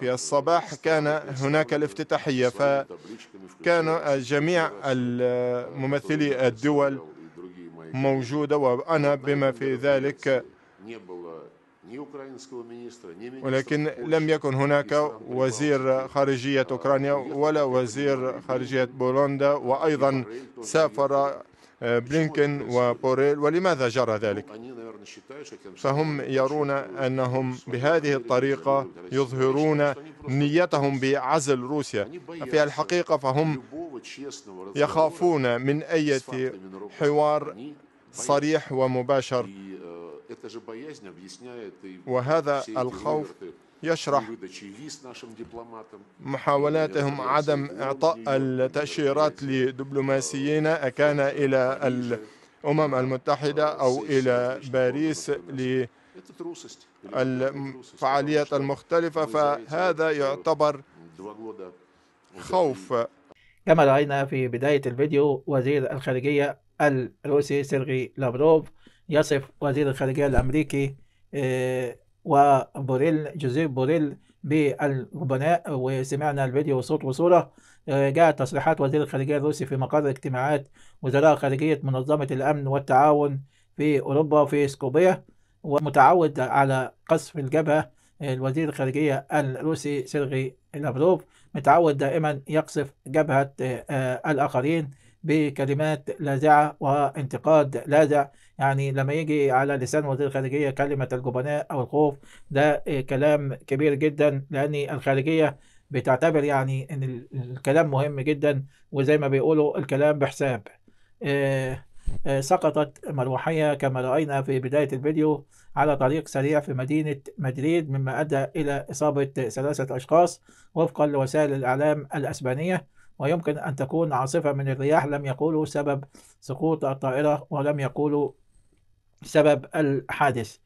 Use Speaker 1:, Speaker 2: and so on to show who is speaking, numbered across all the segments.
Speaker 1: في الصباح كان هناك الافتتاحية فكان جميع ممثلي الدول موجودة وأنا بما في ذلك ولكن لم يكن هناك وزير خارجية أوكرانيا ولا وزير خارجية بولندا وأيضا سافر بلينكن وبوريل ولماذا جرى ذلك فهم يرون أنهم بهذه الطريقة يظهرون نيتهم بعزل روسيا في الحقيقة فهم يخافون من أي حوار صريح ومباشر وهذا الخوف يشرح محاولاتهم عدم إعطاء التأشيرات لدبلوماسيين أكان إلى الأمم المتحدة أو إلى باريس للفعاليات المختلفة فهذا يعتبر خوف
Speaker 2: كما رأينا في بداية الفيديو وزير الخارجية الروسي سيرغي لافروف يصف وزير الخارجية الأمريكي آه، وبوريل جوزيف بوريل بالغبناء وسمعنا الفيديو صوت وصورة آه، جاءت تصريحات وزير الخارجية الروسي في مقر اجتماعات وزراء خارجية منظمة الأمن والتعاون في أوروبا في سكوبية ومتعود على قصف الجبهة آه، الوزير الخارجية الروسي سيرغي لافروف متعود دائما يقصف جبهة آه، الآخرين بكلمات لاذعة وانتقاد لاذع يعني لما يجي على لسان وزير الخارجية كلمة الجبناء أو الخوف ده كلام كبير جدا لأن الخارجية بتعتبر يعني إن الكلام مهم جدا وزي ما بيقولوا الكلام بحساب آه، آه، سقطت مروحية كما رأينا في بداية الفيديو على طريق سريع في مدينة مدريد مما أدى إلى إصابة ثلاثة أشخاص وفقا لوسائل الإعلام الأسبانية ويمكن أن تكون عاصفة من الرياح لم يقولوا سبب سقوط الطائرة ولم يقولوا سبب الحادث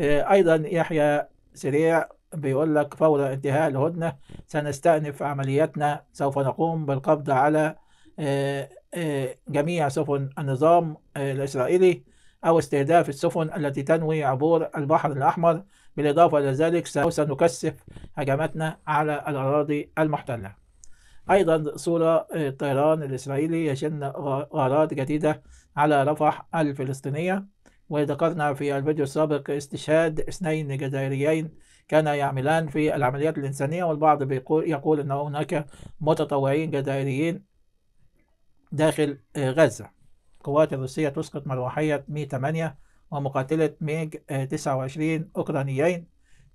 Speaker 2: آه، أيضا يحيى سريع بيقول لك فور انتهاء الهدنة سنستأنف عملياتنا سوف نقوم بالقبض على آه، آه، جميع سفن النظام الإسرائيلي أو استهداف السفن التي تنوي عبور البحر الأحمر بالإضافة إلى ذلك سوف نكثف هجماتنا على الأراضي المحتلة أيضا صورة الطيران آه، الإسرائيلي يشن غارات جديدة على رفح الفلسطينية وذكرنا في الفيديو السابق استشهاد اثنين جزائريين كانا يعملان في العمليات الإنسانية والبعض بيقول يقول أن هناك متطوعين جزائريين داخل آه، غزة القوات الروسية تسقط مروحية مي 8 ومقاتلة ميج 29 آه، أوكرانيين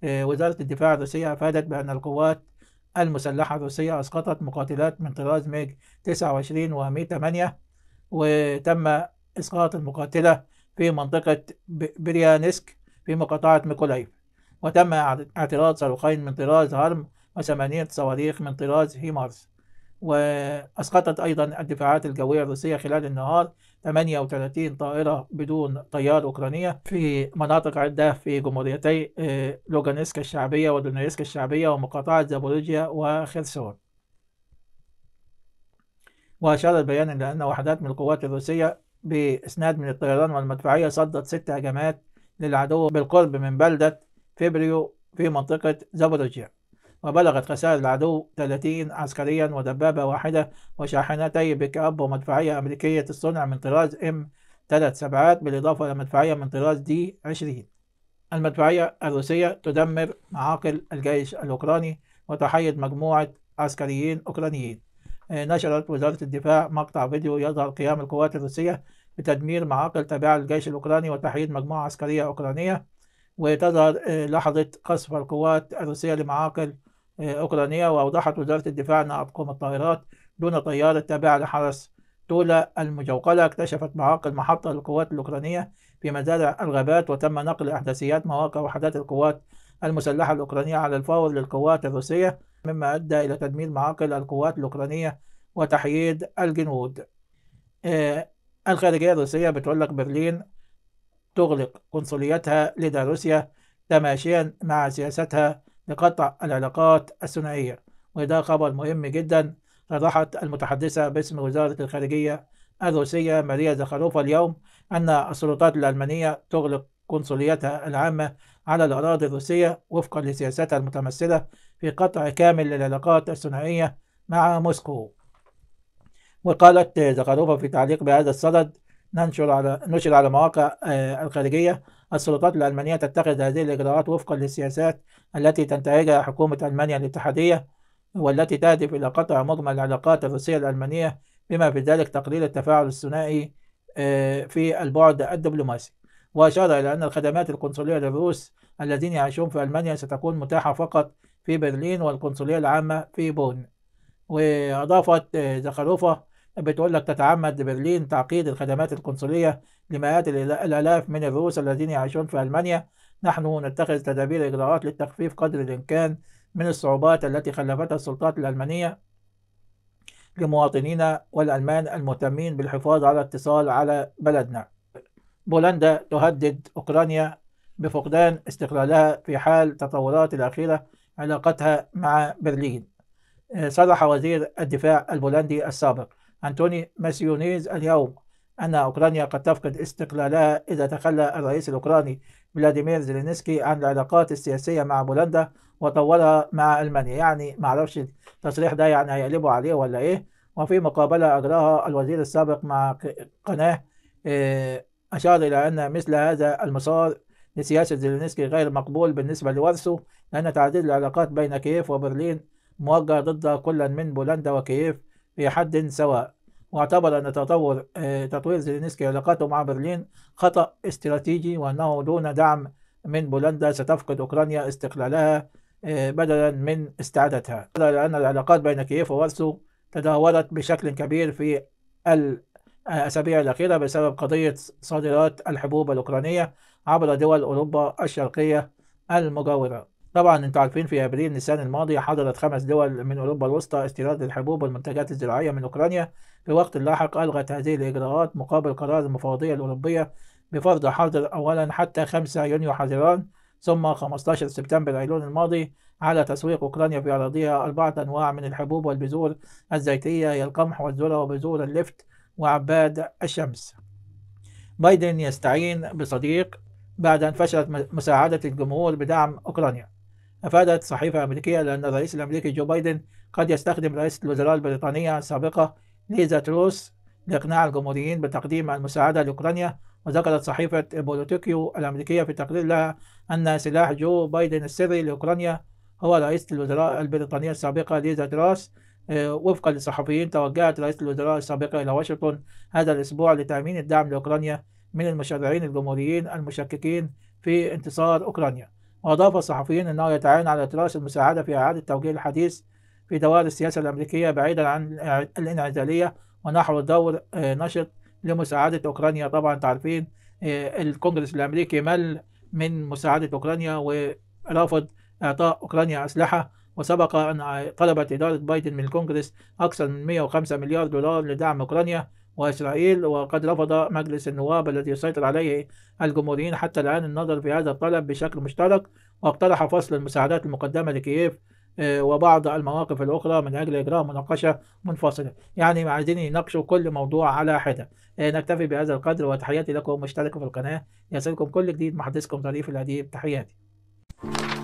Speaker 2: وزارة الدفاع الروسية أفادت بأن القوات المسلحة الروسية أسقطت مقاتلات من طراز ميج 29 و 108 وتم إسقاط المقاتلة في منطقة بريانسك في مقاطعة ميكولايف وتم اعتراض صاروخين من طراز هرم وثمانية صواريخ من طراز هيمارس وأسقطت أيضا الدفاعات الجوية الروسية خلال النهار 38 طائرة بدون طيار أوكرانية في مناطق عدة في جمهوريتي آه، لوغانسك الشعبية ودونيسك الشعبية ومقاطعة زابوريجيا وخرسون وأشار البيان إلى أن وحدات من القوات الروسية بإسناد من الطيران والمدفعية صدت ست هجمات للعدو بالقرب من بلدة فيبريو في منطقة زابوريجيا وبلغت خسائر العدو 30 عسكريا ودبابة واحدة وشاحنتي بيك أب ومدفعية أمريكية الصنع من طراز ام ثلاث سبعات بالإضافة إلى مدفعية من طراز دي 20 المدفعية الروسية تدمر معاقل الجيش الأوكراني وتحيد مجموعة عسكريين أوكرانيين آه، نشرت وزارة الدفاع مقطع فيديو يظهر قيام القوات الروسية بتدمير معاقل تابعة للجيش الأوكراني وتحييد مجموعة عسكرية أوكرانية وتظهر آه، لحظة قصف القوات الروسية لمعاقل أوكرانية وأوضحت وزارة الدفاع أن أطقم الطائرات دون طيارة تابعة لحرس تولا المجوقلة اكتشفت معاقل محطة للقوات الأوكرانية في مزارع الغابات وتم نقل أحداثيات مواقع وحدات القوات المسلحة الأوكرانية على الفور للقوات الروسية مما أدى إلى تدمير معاقل القوات الأوكرانية وتحييد الجنود آه الخارجية الروسية لك برلين تغلق قنصليتها لدى روسيا تماشيا مع سياستها لقطع العلاقات الثنائية وده خبر مهم جدا صرحت المتحدثة باسم وزارة الخارجية الروسية ماريا زخاروفا اليوم أن السلطات الألمانية تغلق قنصليتها العامة على الأراضي الروسية وفقا لسياستها المتمثلة في قطع كامل للعلاقات الثنائية مع موسكو وقالت زخاروفا في تعليق بهذا الصدد ننشر على نشر على مواقع آه، الخارجية السلطات الألمانية تتخذ هذه الإجراءات وفقا للسياسات التي تنتهجها حكومة ألمانيا الاتحادية والتي تهدف إلى قطع مجمل العلاقات الروسية الألمانية بما في ذلك تقليل التفاعل الثنائي آه، في البعد الدبلوماسي وأشار إلى أن الخدمات القنصلية للروس الذين يعيشون في ألمانيا ستكون متاحة فقط في برلين والقنصلية العامة في بون وأضافت آه، زخروفة بتقول لك تتعمد برلين تعقيد الخدمات القنصلية لمئات الآلاف من الروس الذين يعيشون في ألمانيا نحن نتخذ تدابير إجراءات للتخفيف قدر الإمكان من الصعوبات التي خلفتها السلطات الألمانية لمواطنينا والألمان المهتمين بالحفاظ على اتصال على بلدنا بولندا تهدد أوكرانيا بفقدان استقلالها في حال تطورات الأخيرة علاقتها مع برلين آه، صرح وزير الدفاع البولندي السابق أنتوني ماسيونيز اليوم أن أوكرانيا قد تفقد استقلالها إذا تخلى الرئيس الأوكراني فلاديمير زيلينسكي عن العلاقات السياسية مع بولندا وطورها مع ألمانيا يعني ما أعرفش التصريح ده يعني هيقلبوا عليه ولا إيه وفي مقابلة أجراها الوزير السابق مع قناة آه، أشار إلى أن مثل هذا المسار لسياسة زيلينسكي غير مقبول بالنسبة لورثه لأن تعديل العلاقات بين كييف وبرلين موجه ضد كل من بولندا وكييف في حد سواء واعتبر أن تطور آه، تطوير زيلينسكي علاقاته مع برلين خطأ استراتيجي وأنه دون دعم من بولندا ستفقد أوكرانيا استقلالها آه، بدلا من استعادتها لأن العلاقات بين كييف وورسو تدهورت بشكل كبير في آه، الأسابيع الأخيرة بسبب قضية صادرات الحبوب الأوكرانية عبر دول أوروبا الشرقية المجاورة طبعا انتوا عارفين في ابريل نيسان الماضي حضرت خمس دول من اوروبا الوسطى استيراد الحبوب والمنتجات الزراعيه من اوكرانيا في وقت لاحق الغت هذه الاجراءات مقابل قرار المفوضيه الاوروبيه بفرض حظر اولا حتى 5 يونيو حزيران ثم 15 سبتمبر ايلول الماضي على تسويق اوكرانيا في اراضيها اربعه انواع من الحبوب والبذور الزيتيه هي القمح والذره وبذور اللفت وعباد الشمس. بايدن يستعين بصديق بعد ان فشلت مساعده الجمهور بدعم اوكرانيا. أفادت صحيفة أمريكية لأن الرئيس الأمريكي جو بايدن قد يستخدم رئيسة الوزراء البريطانية السابقة ليزا تروس لإقناع الجمهوريين بتقديم المساعدة لأوكرانيا وذكرت صحيفة بولوتوكيو الأمريكية في تقرير لها أن سلاح جو بايدن السري لأوكرانيا هو رئيسة الوزراء البريطانية السابقة ليزا تروس آه، وفقا للصحفيين توجهت رئيسة الوزراء السابقة إلى واشنطن هذا الأسبوع لتأمين الدعم لأوكرانيا من المشرعين الجمهوريين المشككين في انتصار أوكرانيا وأضاف الصحفيين أنه يتعين على تراس المساعدة في إعادة توجيه الحديث في دوائر السياسة الأمريكية بعيدا عن الانعزالية ونحو دور آه، نشط لمساعدة أوكرانيا طبعا تعرفين آه، الكونغرس الأمريكي مل من مساعدة أوكرانيا ورفض إعطاء أوكرانيا أسلحة وسبق أن طلبت إدارة بايدن من الكونغرس أكثر من 105 مليار دولار لدعم أوكرانيا وإسرائيل وقد رفض مجلس النواب الذي يسيطر عليه الجمهوريين حتى الآن النظر في هذا الطلب بشكل مشترك واقترح فصل المساعدات المقدمة لكييف آه، وبعض المواقف الأخرى من أجل إجراء مناقشة منفصلة يعني عايزين يناقشوا كل موضوع على حدة آه، نكتفي بهذا القدر وتحياتي لكم مشتركوا في القناة يصلكم كل جديد محدثكم ظريف الأديب تحياتي